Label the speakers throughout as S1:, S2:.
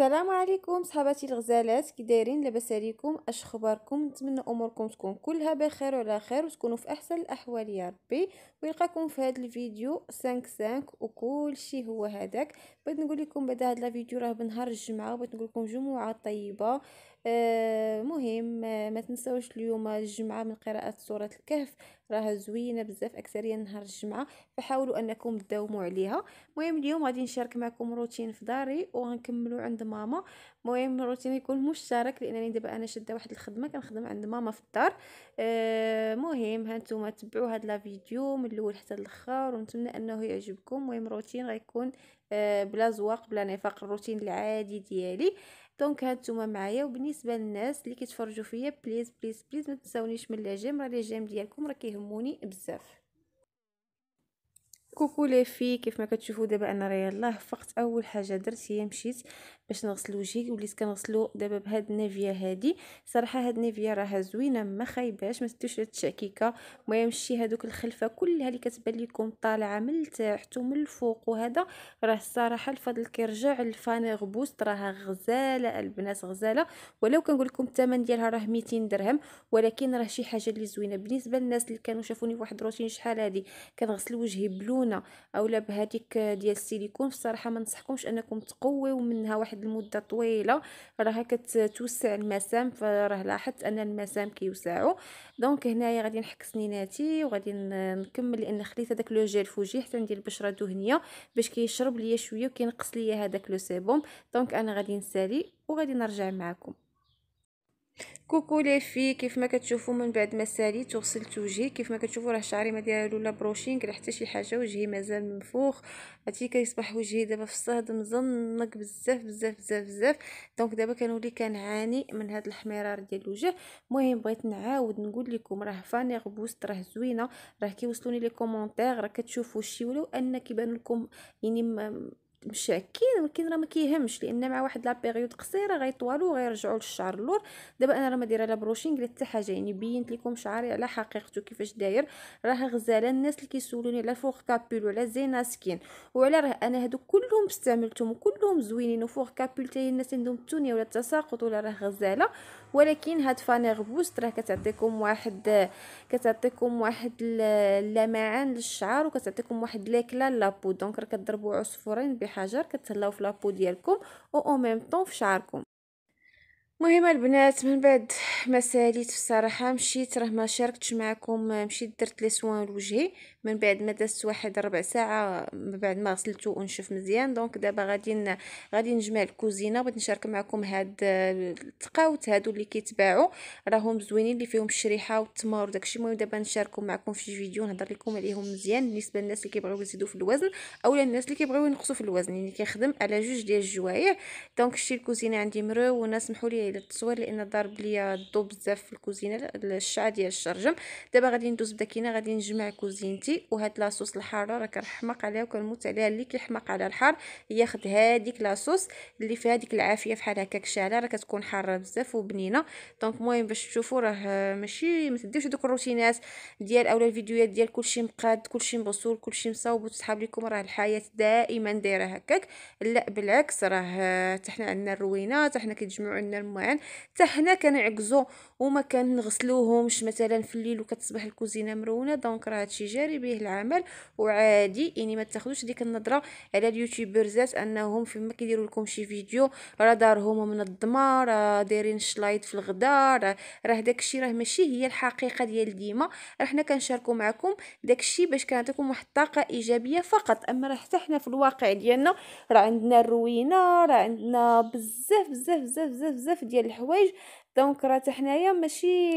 S1: السلام عليكم صحباتي الغزالات كي دايرين لاباس عليكم اش اخباركم نتمنى اموركم تكون كلها بخير وعلى خير وتكونوا في احسن الاحوال يا ربي ويلقاكم في هذا الفيديو 5 5 وكل شيء هو هذاك بغيت نقول لكم بعد هذا الفيديو راه بنهار الجمعه وبغيت نقول لكم جمعه طيبه آه مهم تنساوش اليوم الجمعه من قراءه سوره الكهف راها زوينه بزاف اكثريه نهار الجمعه فحاولوا انكم تداوموا عليها مهم اليوم غادي نشارك معكم روتين في داري وغنكملوا عند ماما مهم الروتين يكون مشترك لانني دابا انا شدة واحد الخدمه كنخدم عند ماما في الدار آه، مهم هانتوما ها تبعوا هاد لا فيديو من الاول حتى الاخر ونتمنى انه يعجبكم مهم روتين غيكون آه، بلا زواق بلا نفاق الروتين العادي ديالي دونك هانتوما معايا وبالنسبه للناس اللي كيتفرجوا فيا بليز بليز بليز ما تنساونيش من لا جيم راه لي جيم ديالكم راه كيهموني بزاف كوكو لي في كيف ما كتشوفوا دابا انا راه يلاه فقت اول حاجه درت هي مشيت باش نغسل وجهي وليت كنغسلو دابا بهاد النافيه هادي صراحه هاد النافيه راها زوينه ما خايباش ما تدوش التشكيكه المهم شي هادوك الخلفه كلها اللي كتبان لكم طالعه من التحت ومن الفوق وهذا راه الصراحه الفضل كيرجع للفانيغ بوست راها غزاله البنات غزاله ولو كنقول لكم الثمن ديالها راه 200 درهم ولكن راه شي حاجه اللي زوينه بالنسبه للناس اللي كانوا شافوني واحد الروتين شحال هادي كنغسل وجهي بلون بالسيليكونه اولا بهذيك ديال السيليكون الصراحه ما نصحكمش انكم تقويو منها واحد المده طويله راها كتوسع المسام فراه لاحظت ان المسام كيوسعوا دونك هنايا غادي نحك سنيناتي وغادي نكمل لان خليت هذاك لو جيل فوجي حتى ندير البشره دهنيه باش كيشرب كي ليا شويه وكينقص ليا هذاك لو سيبوم دونك انا غادي نسالي وغادي نرجع معكم كوكو لي في كيف ما كتشوفوا من بعد ما ساليت وغسلت وجهي كيف ما كتشوفوا راه شعري ما داير لا بروشينغ لا حتى شي حاجه وجهي مازال منفوخ هادشي كيصبح وجهي دابا في الصهد مزنق بزاف بزاف بزاف بزاف دونك دابا كنولي كنعاني من هاد الحميرار ديال الوجه المهم بغيت نعاود نقول لكم راه فانيغ بوست راه زوينه راه كيوصلوني لي كومونتير راه كتشوفوا ولو ان كيبان لكم يعني مشاكين ولكن راه ما كيهمش لان مع واحد لا بيريود قصيره غيطوالوا غيرجعوا للشعر اللور دابا انا راه ما دايره لا بروشينغ لا حتى حاجه يعني بينت لكم شعري على حقيقته كيفاش داير راه غزاله الناس اللي كيسولوني على فوق كابول وعلى زينا سكين وعلى راه انا هادو كلهم استعملتهم وكلهم زوينين وفوق كابول تاي الناس عندهم التونيه ولا التساقط ولا راه غزاله ولكن هاد فانيغ بوست راه كتعطيكم واحد كتعطيكم واحد اللمعان للشعر وكتعطيكم واحد ليكلا لابو دونك راه كضربوا عصفورين بحجر كتهلاو في لابو ديالكم و او ميم طون في شعركم مهم البنات من بعد ما ساليت الصراحه مشيت راه ما شاركتش معكم مشيت درت لي سوان لوجهي من بعد ما دازت واحد ربع ساعه من بعد ما غسلته ونشف مزيان دونك دابا غادي غادي نجمع الكوزينه بغيت نشارك معكم هاد التقاوت هادو اللي كيتباعوا راهم زوينين اللي فيهم الشريحه والتمر وداكشي المهم دابا نشاركهم معكم في فيديو نهضر لكم عليهم مزيان بالنسبه للناس اللي كيبغيو يزيدوا في الوزن اولا الناس اللي كيبغيو ينقصوا في الوزن يعني كيخدم على جوج ديال الجوايع دونك شتي الكوزينه عندي مرو وناس سمحوا لي ديال التصوير لان ضرب ليا الضو بزاف في الكوزينه الشعه ديال الشرجم دابا غادي ندوز بداكينه غادي نجمع كوزينتي وهاد لاصوص الحاره راه كنحمق عليها وكنموت عليها اللي كيحماق على الحار ياخد هاديك لاصوص اللي فيها ديك العافيه بحال هكاك شاعله راه كتكون حاره بزاف وبنينه دونك المهم باش تشوفوا راه ماشي ما تديوش دوك الروتينات ديال اولا الفيديوهات ديال كلشي مقاد كلشي مغسول كلشي مصاوب وتسحاب لكم راه الحياه دائما دايره هكاك لا بالعكس راه حتى حنا عندنا حتى حنا كيتجمعوا عندنا معا حتى حنا كنعكزو وما كنغسلوهمش مثلا في الليل وكتصبح الكوزينه مرونه دونك راه هادشي جاري به العمل وعادي يعني ما تاخذوش ديك النظره على اليوتيوبرزات انهم فيما كيديروا لكم شي فيديو راه دارهم من الضمار راه دايرين شلايط في الغداء راه داكشي راه ماشي هي الحقيقه ديال ديما راه حنا كنشاركو معكم داكشي باش كنعطيكم واحد الطاقه ايجابيه فقط اما راه حتى حنا في الواقع ديالنا راه عندنا الروينه راه عندنا بزاف بزاف بزاف, بزاف ديال الحوايج دونك راه حنايا ماشي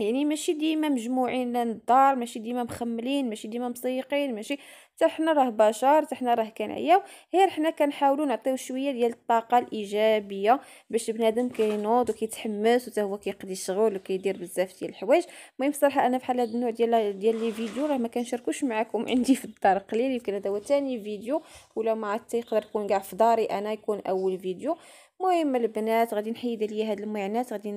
S1: يعني ماشي ديما مجموعين للدار ماشي ديما مخملين ماشي ديما مسيقين ماشي حتى حنا راه بشر حتى حنا راه كنعياو غير حنا كنحاولوا نعطيو شويه ديال الطاقه الايجابيه باش بنادم كينوض وكيتحمس وتا هو كيقضي الشغل وكيدير بزاف ديال الحوايج المهم بصراحه انا بحال هذا النوع ديال ديال لي فيديو راه ما كنشاركوش معكم عندي في الدار قليل يمكن هذا هو ثاني فيديو ولا ما عاد تيقدر يكون كاع في داري انا يكون اول فيديو المهم البنات غادي نحيد ليا هاد المعنات غادي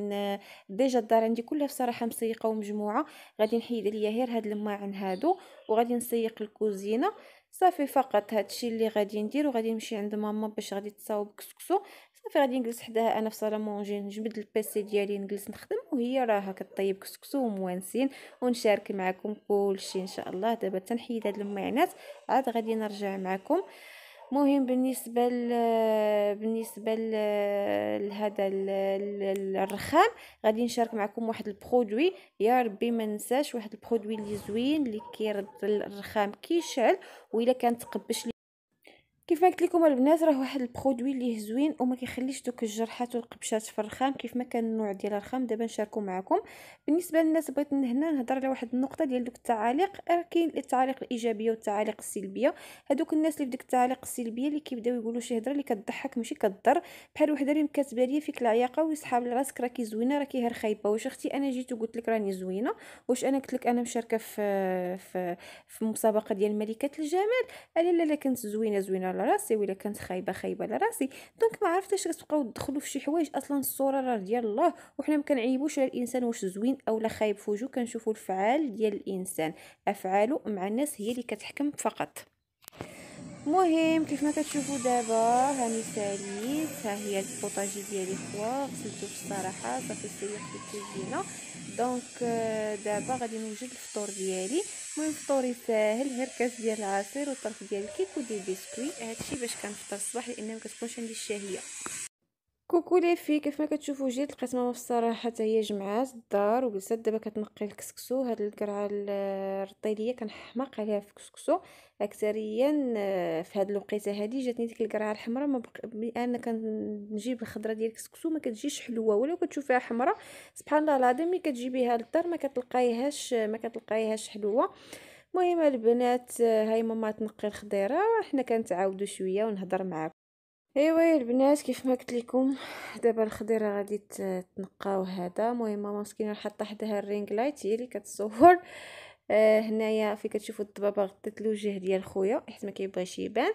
S1: ديجا الدار عندي كلها بصراحه مسيقه ومجموعه غادي نحيد ليا غير هاد الماعن هادو وغادي نسيق الكوزينه صافي فقط هادشي اللي غادي ندير وغادي نمشي عند ماما باش غادي تصاوب كسكسو صافي غادي نجلس حداها انا في صاله مونجي نجبد البيسي ديالي نجلس نخدم وهي راها كطيب كسكسو وموانسين ونشارك معكم كلشي ان شاء الله دابا تنحيد هاد المعنات عاد غادي نرجع معكم مهم بالنسبه بالنسبه لهذا الرخام غادي نشارك معكم واحد البرودوي يا ربي ما ننساش واحد البرودوي اللي زوين اللي كيرد الرخام كيشعل و كانت كان تقبش كيف ما قلت لكم البنات راه واحد البرودوي ليه زوين وما كيخليش دوك الجرحات والقبشات في الرخام كيف ما كان النوع ديال الرخام دابا نشاركو معكم بالنسبه للناس بغيت هنا نهضر على واحد النقطه ديال دوك التعاليق راه كاين التعاليق الايجابيه والتعاليق السلبيه هادوك الناس اللي في ديك التعاليق السلبيه اللي كيبداو يقولوا شي هضره اللي كتضحك ماشي كضر بحال وحده اللي مكاتبه ليا فيك العياقه ويسحاب راسك راكي زوينه راكي هر خايبه واش اختي انا جيت وقلت لك راني زوينه واش انا قلت لك انا مشاركه في في في مسابقه ديال ملكه الجمال لا لا كنت زوينه زوينه على راسي ولا كانت خايبه خايبه على راسي دونك ما عرفتش كتبقاو تدخلوا في شي حوايج اصلا الصوره راه ديال الله وحنا ما كنعيبوش على الانسان واش زوين اولا خايب في وجهه كنشوفوا الفعال ديال الانسان افعاله مع الناس هي اللي كتحكم فقط مهم كيف ما كتشوفوا دابا هاني ساليت ها هي البوطاجي ديالي خوا غسلته بالصراحه صافي سيحت الكوزينه دونك آه، دابا غادي نوجد الفطور ديالي المهم فطوري ساهل غير كاس ديال العصير وطرف ديال الكيك وديال بيسكوي هادشي باش كنفطر الصباح لان ما كتكونش عندي الشهيه كوكو لي في كيف ما كتشوفوا جيت لقيت ماما بصراحه حتى هي جمعات الدار وجلسات دابا كتنقي الكسكسو هاد القرعه الرطيليه كنحماق عليها في الكسكسو اكثريا آه، في هاد الوقيته هادي جاتني ديك القرعه الحمراء ما بق... انا كنجيب الخضره ديال الكسكسو ما كتجيش حلوه ولو كتشوفيها حمراء سبحان الله العظيم ملي كتجيبيها للدار ما كتلقايهاش ما كتلقايهاش حلوه المهم البنات آه، هاي ماما تنقي الخضيره حنا كنتعاودوا شويه ونهضر معاكم ايوا البنات كيف ما قلت لكم دابا الخضيره غادي تنقاو هذا المهم ماما مسكينه حاطه حداها الرينغ لايت هي اللي كتصور آه هنايا في كتشوفوا الضبابه غطات الوجه ديال خويا حيت ما كيبغيش يبان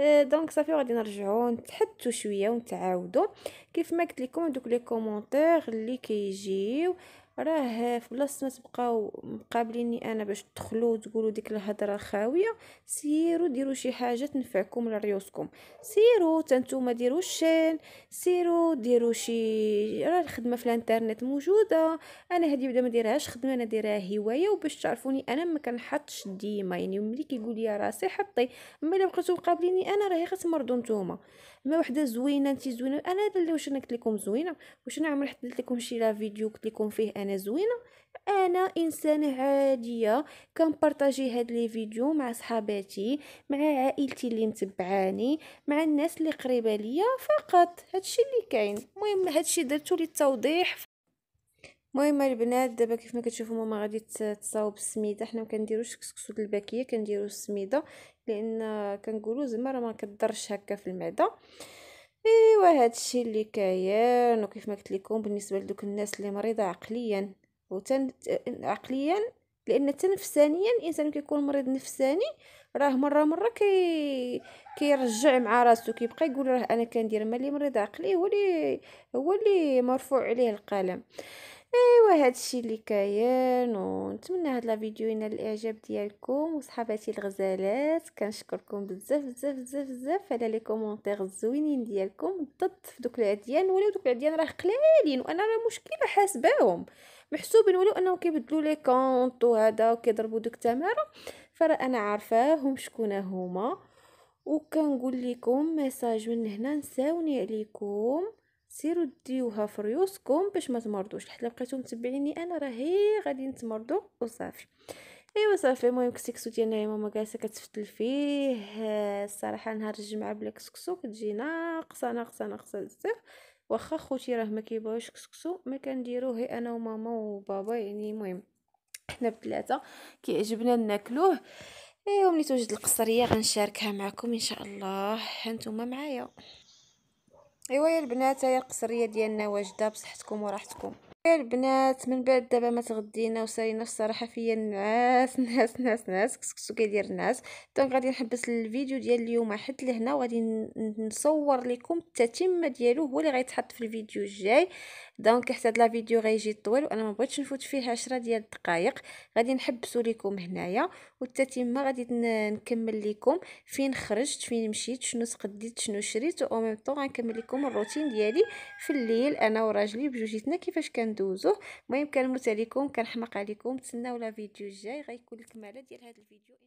S1: آه دونك صافي غادي نرجعوا نتحدثوا شويه ونتعاودوا كيف ما قلت لكم دوك لي كومونتير اللي كيجيو راه في ما تبقاو مقابليني انا باش تدخلوا وتقولوا ديك الهضره الخاويه سيروا ديروا شي حاجه تنفعكم لريوسكم سيروا تنتوما ديروا الشين سيروا ديروا شي راه الخدمه في الانترنت موجوده انا هذه بدا ما دايرهاش خدمه انا ديرها هوايه وباش تعرفوني انا ما كنحطش ديما يعني ملي كيقول لي راسي حطي اما الا بقيتو مقابليني انا راهي غتمرضوا نتوما ما وحده زوينه انت زوينه انا اللي واش انا قلت لكم زوينه واش انا عمري حطيت لكم شي لا فيديو قلت لكم فيه أنا انا زوينه انا انسانه عاديه كنبارطاجي هاد لي فيديو مع صحاباتي مع عائلتي اللي متبعاني مع الناس اللي قريبه ليا فقط هادشي اللي كاين المهم هادشي درتو للتوضيح المهم البنات دابا كيف ما كتشوفوا ماما غادي تصاوب السميده حنا ما كنديروش كسكسو د الباكيه كنديروا السميده لان كنقولوا زعما راه ما كضرش هكا في المعده ايوا هادشي اللي كاين وكيف ما قلت لكم بالنسبه لدوك الناس اللي مريضه عقليا وتن عقليا لان تنفسانيا الانسان كيكون مريض نفساني راه مره مره كي كيرجع مع راسو كيبقى يقول راه انا كندير ملي مريض عقلي هو اللي هو اللي مرفوع عليه القلم ايوا هادشي اللي كاين ونتمنى هاد لا فيديو ينال الاعجاب ديالكم وصحاباتي الغزالات كنشكركم بزاف بزاف بزاف بزاف على لي كومونتير الزوينين ديالكم ضد دوك العديان ولاو دوك العديان راه قليلين وانا راه مشكله حاسباهم محسوبين ولاو انهم كيبدلوا لي كونط وهذا وكيضربوا دوك التماره فرا انا عارفاهم شكون هما وكنقول لكم ميساج من هنا نساوني عليكم سيروا ديوها في ريوسكم باش ما تمرضوش حتى لقيتو متبعيني انا راهي غادي نتمرضوا وصافي ايوا صافي المهم الكسكسو ديالنا يا ماما جالسه كتفتل فيه آه، الصراحه نهار الجمعه بلا كسكسو كتجي ناقصه ناقصه ناقصه بزاف واخا خوتي راه ما كيبغيوش كسكسو ما كنديروه انا وماما وبابا يعني المهم حنا بثلاثه كيعجبنا ناكلوه ايوا ملي توجد القصريه غنشاركها معكم ان شاء الله هانتوما معايا ايوا يا البنات هي القصريه ديالنا واجده بصحتكم وراحتكم يا البنات من بعد دابا ما تغدينا وسالينا الصراحه فيا النعاس نعاس نعاس نعاس كسكسو كيدير الناس دونك غادي نحبس الفيديو ديال اليوم حتى لهنا وغادي نصور لكم التتمه ديالو هو اللي غيتحط في الفيديو الجاي دونك حتى هاد لا فيديو غيجي طويل وانا ما بغيتش نفوت فيه 10 ديال الدقائق غادي نحبسو لكم هنايا والتتمه غادي نكمل لكم فين خرجت فين مشيت شنو تقديت شنو شريت او ميم طون غنكمل لكم الروتين ديالي في الليل انا وراجلي بجوجيتنا كيفاش كندوزوه المهم كنموت عليكم كنحماق عليكم تسناو لا فيديو الجاي غيكون الكماله ديال هذا الفيديو